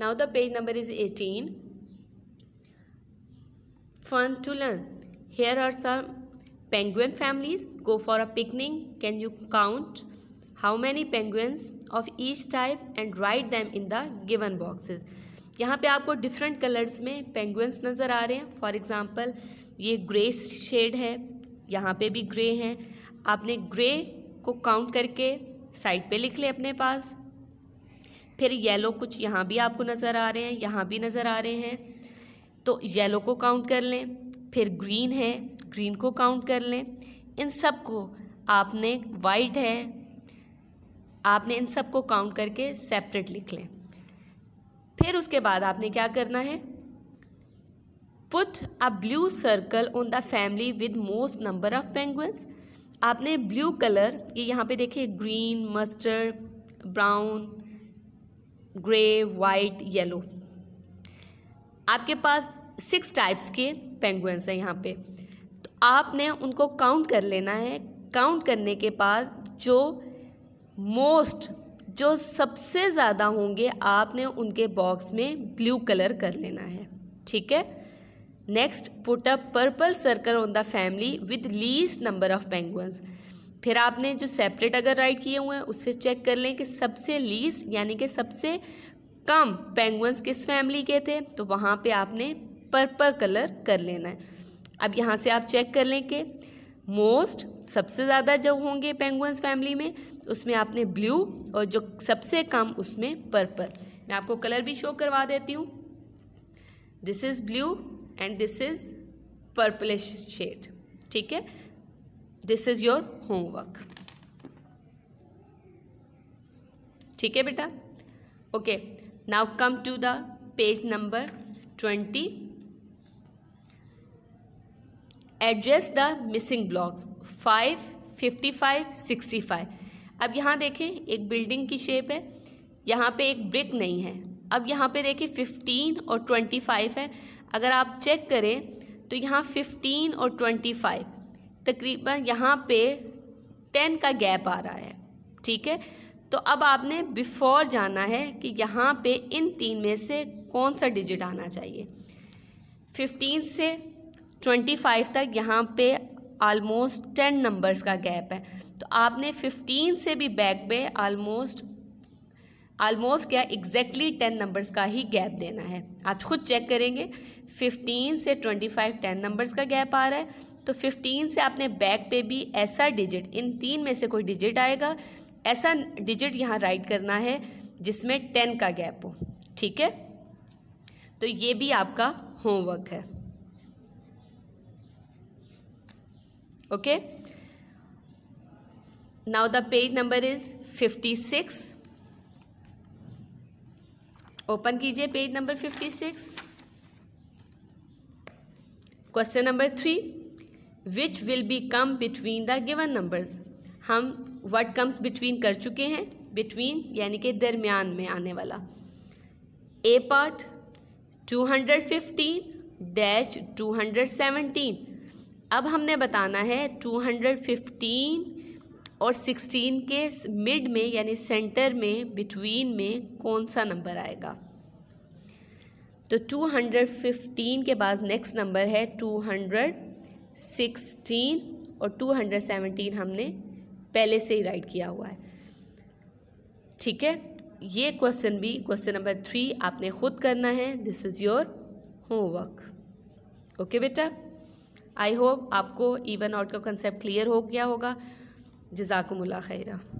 now the page number is 18 fun to learn here are some penguin families go for a picnic can you count how many penguins of each type and write them in the given boxes यहाँ पे आपको different colours में penguins नज़र आ रहे हैं for example ये grey shade है यहाँ पे भी ग्रे हैं आपने ग्रे को काउंट करके साइड पे लिख ले अपने पास फिर येलो कुछ यहाँ भी आपको नज़र आ रहे हैं यहाँ भी नज़र आ रहे हैं तो येलो को काउंट कर लें फिर ग्रीन है ग्रीन को काउंट कर लें इन सब को आपने वाइट है आपने इन सब को काउंट करके सेपरेट लिख लें फिर उसके बाद आपने क्या करना है put a blue circle on the family with most number of penguins आपने ब्लू कलर ये यहाँ पे देखिए green mustard brown grey white yellow आपके पास सिक्स टाइप्स के पेंगुइन्स हैं यहाँ पे तो आपने उनको काउंट कर लेना है काउंट करने के बाद जो मोस्ट जो सबसे ज़्यादा होंगे आपने उनके बॉक्स में ब्लू कलर कर लेना है ठीक है next put a purple circle on the family with least number of penguins फिर आपने जो सेपरेट अगर राइट किए हुए हैं उससे चेक कर लें कि सबसे लीस्ट यानी कि सबसे कम पेंगुइन्स किस फैमिली के थे तो वहाँ पे आपने पर्पल कलर कर लेना है अब यहाँ से आप चेक कर लें कि मोस्ट सबसे ज़्यादा जो होंगे पेंगुइन्स फैमिली में उसमें आपने ब्लू और जो सबसे कम उसमें पर्पल मैं आपको कलर भी शो करवा देती हूँ this is blue and this is purplish shade ठीक है दिस इज योर होमवर्क ठीक है बेटा okay now come to the page number twenty address the missing blocks five fifty five sixty five अब यहाँ देखें एक बिल्डिंग की शेप है यहाँ पे एक ब्रिक नहीं है अब यहाँ पे देखें फिफ्टीन और ट्वेंटी फाइव है अगर आप चेक करें तो यहाँ फिफ्टीन और ट्वेंटी फाइव तकरीबन यहाँ पे टेन का गैप आ रहा है ठीक है तो अब आपने बिफोर जाना है कि यहाँ पे इन तीन में से कौन सा डिजिट आना चाहिए फिफ्टीन से ट्वेंटी फाइव तक यहाँ पे आलमोस्ट टेन नंबर्स का गैप है तो आपने फिफ्टीन से भी बैक पे आलमोस्ट आलमोस्ट क्या एग्जैक्टली टेन नंबर्स का ही गैप देना है आप खुद चेक करेंगे फिफ्टीन से ट्वेंटी फाइव टेन नंबर्स का गैप आ रहा है तो 15 से आपने बैक पे भी ऐसा डिजिट इन तीन में से कोई डिजिट आएगा ऐसा डिजिट यहाँ राइट करना है जिसमें टेन का गैप हो ठीक है तो ये भी आपका होमवर्क है okay now the page number is fifty six open कीजिए page number fifty six question number three which will be come between the given numbers हम वट कम्स बिटवीन कर चुके हैं बिटवीन यानी कि दरमियान में आने वाला a part two hundred fifteen dash two hundred seventeen अब हमने बताना है टू हंड्रेड फिफ्टीन और सिक्सटीन के मिड में यानी सेंटर में बिटवीन में कौन सा नंबर आएगा तो टू हंड्रेड फिफ्टीन के बाद नेक्स्ट नंबर है टू हंड्रेड सिक्सटीन और टू हंड्रेड सेवनटीन हमने पहले से ही राइट किया हुआ है ठीक है ये क्वेश्चन भी क्वेश्चन नंबर थ्री आपने खुद करना है this is your homework okay बेटा आई होप आपको इवन आउट का कंसेप्ट क्लियर हो गया होगा जजाकुमुल्ला खैरा